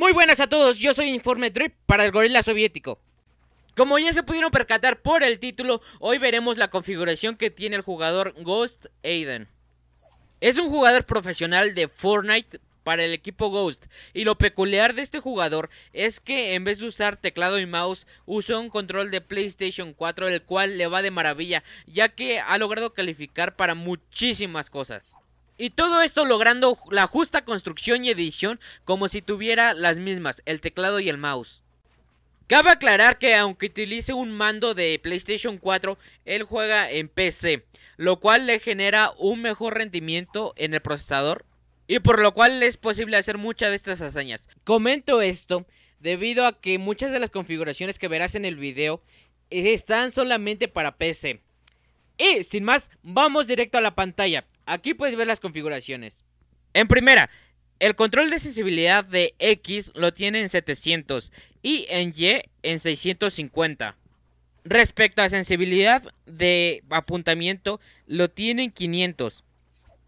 Muy buenas a todos, yo soy Informe Trip para el Gorila Soviético. Como ya se pudieron percatar por el título, hoy veremos la configuración que tiene el jugador Ghost Aiden. Es un jugador profesional de Fortnite para el equipo Ghost y lo peculiar de este jugador es que en vez de usar teclado y mouse usa un control de PlayStation 4 el cual le va de maravilla ya que ha logrado calificar para muchísimas cosas. Y todo esto logrando la justa construcción y edición como si tuviera las mismas, el teclado y el mouse. Cabe aclarar que aunque utilice un mando de PlayStation 4, él juega en PC, lo cual le genera un mejor rendimiento en el procesador y por lo cual es posible hacer muchas de estas hazañas. Comento esto debido a que muchas de las configuraciones que verás en el video están solamente para PC. Y sin más, vamos directo a la pantalla. Aquí puedes ver las configuraciones. En primera, el control de sensibilidad de X lo tiene en 700 y en Y en 650. Respecto a sensibilidad de apuntamiento, lo tiene en 500.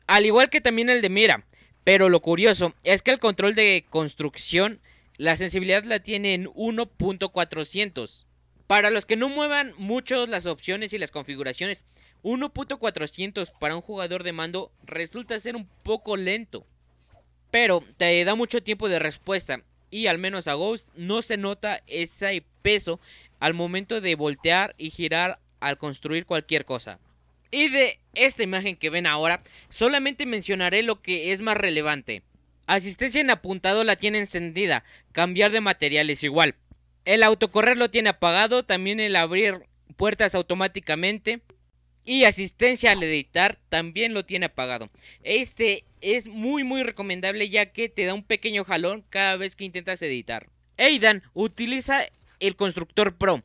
Al igual que también el de mira. Pero lo curioso es que el control de construcción, la sensibilidad la tiene en 1.400. Para los que no muevan mucho las opciones y las configuraciones, 1.400 para un jugador de mando resulta ser un poco lento, pero te da mucho tiempo de respuesta y al menos a Ghost no se nota ese peso al momento de voltear y girar al construir cualquier cosa. Y de esta imagen que ven ahora, solamente mencionaré lo que es más relevante. Asistencia en apuntado la tiene encendida, cambiar de materiales igual. El autocorrer lo tiene apagado, también el abrir puertas automáticamente, y asistencia al editar también lo tiene apagado. Este es muy muy recomendable ya que te da un pequeño jalón cada vez que intentas editar. Aidan utiliza el constructor Pro,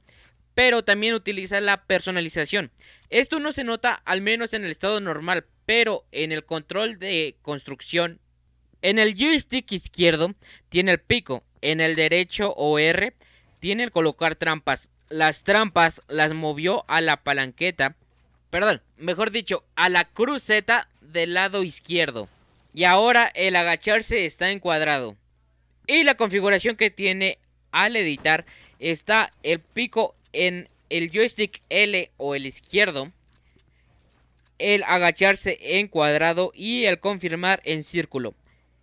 pero también utiliza la personalización. Esto no se nota al menos en el estado normal, pero en el control de construcción en el joystick izquierdo tiene el pico, en el derecho o R tiene el colocar trampas. Las trampas las movió a la palanqueta perdón, mejor dicho, a la cruceta del lado izquierdo. Y ahora el agacharse está encuadrado. Y la configuración que tiene al editar está el pico en el joystick L o el izquierdo. El agacharse en cuadrado y el confirmar en círculo.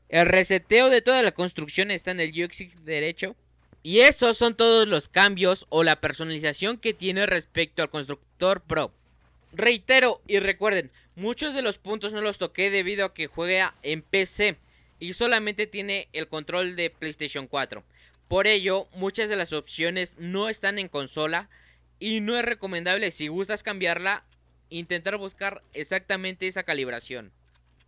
El reseteo de toda la construcción está en el joystick derecho. Y esos son todos los cambios o la personalización que tiene respecto al constructor Pro. Reitero y recuerden, muchos de los puntos no los toqué debido a que juega en PC y solamente tiene el control de PlayStation 4. Por ello, muchas de las opciones no están en consola y no es recomendable si gustas cambiarla intentar buscar exactamente esa calibración.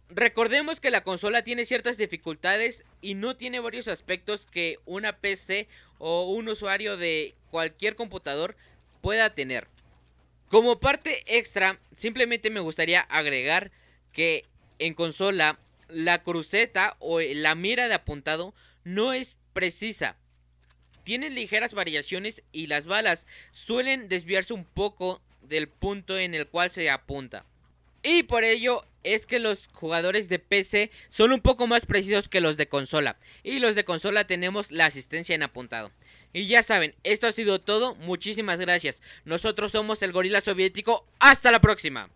Recordemos que la consola tiene ciertas dificultades y no tiene varios aspectos que una PC o un usuario de cualquier computador pueda tener. Como parte extra, simplemente me gustaría agregar que en consola la cruceta o eh, la mira de apuntado no es precisa. Tiene ligeras variaciones y las balas suelen desviarse un poco del punto en el cual se apunta. Y por ello es que los jugadores de PC son un poco más precisos que los de consola. Y los de consola tenemos la asistencia en apuntado. Y ya saben, esto ha sido todo. Muchísimas gracias. Nosotros somos el Gorila Soviético. Hasta la próxima.